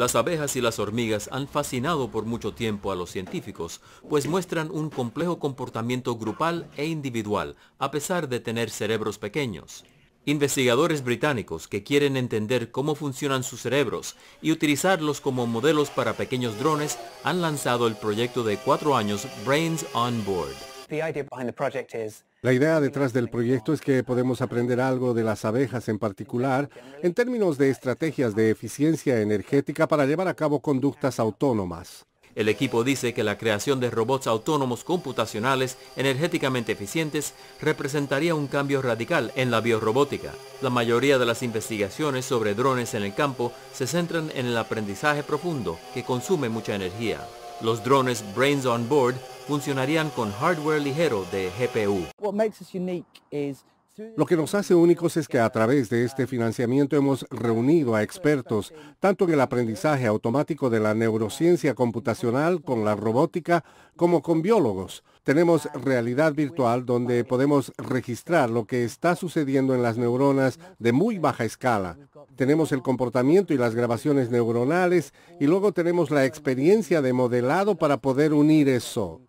Las abejas y las hormigas han fascinado por mucho tiempo a los científicos, pues muestran un complejo comportamiento grupal e individual, a pesar de tener cerebros pequeños. Investigadores británicos que quieren entender cómo funcionan sus cerebros y utilizarlos como modelos para pequeños drones han lanzado el proyecto de cuatro años Brains on Board. La idea detrás del proyecto es que podemos aprender algo de las abejas en particular en términos de estrategias de eficiencia energética para llevar a cabo conductas autónomas. El equipo dice que la creación de robots autónomos computacionales energéticamente eficientes representaría un cambio radical en la biorobótica. La mayoría de las investigaciones sobre drones en el campo se centran en el aprendizaje profundo, que consume mucha energía. Los drones Brains on Board funcionarían con hardware ligero de GPU. Lo que nos hace únicos es que a través de este financiamiento hemos reunido a expertos, tanto en el aprendizaje automático de la neurociencia computacional, con la robótica, como con biólogos. Tenemos realidad virtual donde podemos registrar lo que está sucediendo en las neuronas de muy baja escala. Tenemos el comportamiento y las grabaciones neuronales y luego tenemos la experiencia de modelado para poder unir eso.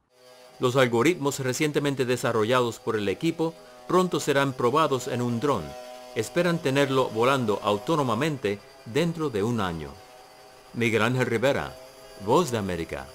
Los algoritmos recientemente desarrollados por el equipo pronto serán probados en un dron. Esperan tenerlo volando autónomamente dentro de un año. Miguel Ángel Rivera, Voz de América.